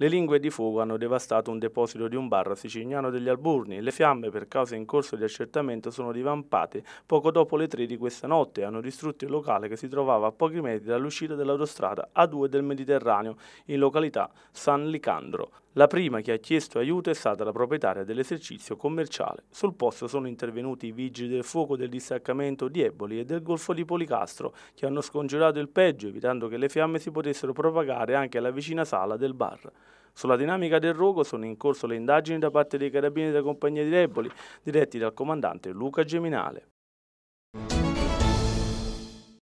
Le lingue di fuoco hanno devastato un deposito di un bar siciliano degli Alburni. Le fiamme, per cause in corso di accertamento, sono divampate poco dopo le 3 di questa notte e hanno distrutto il locale che si trovava a pochi metri dall'uscita dell'autostrada A2 del Mediterraneo, in località San Licandro. La prima che ha chiesto aiuto è stata la proprietaria dell'esercizio commerciale. Sul posto sono intervenuti i vigili del fuoco del distaccamento di Eboli e del Golfo di Policastro, che hanno scongiurato il peggio, evitando che le fiamme si potessero propagare anche alla vicina sala del bar. Sulla dinamica del rogo sono in corso le indagini da parte dei carabinieri della compagnia di Eboli, diretti dal comandante Luca Geminale.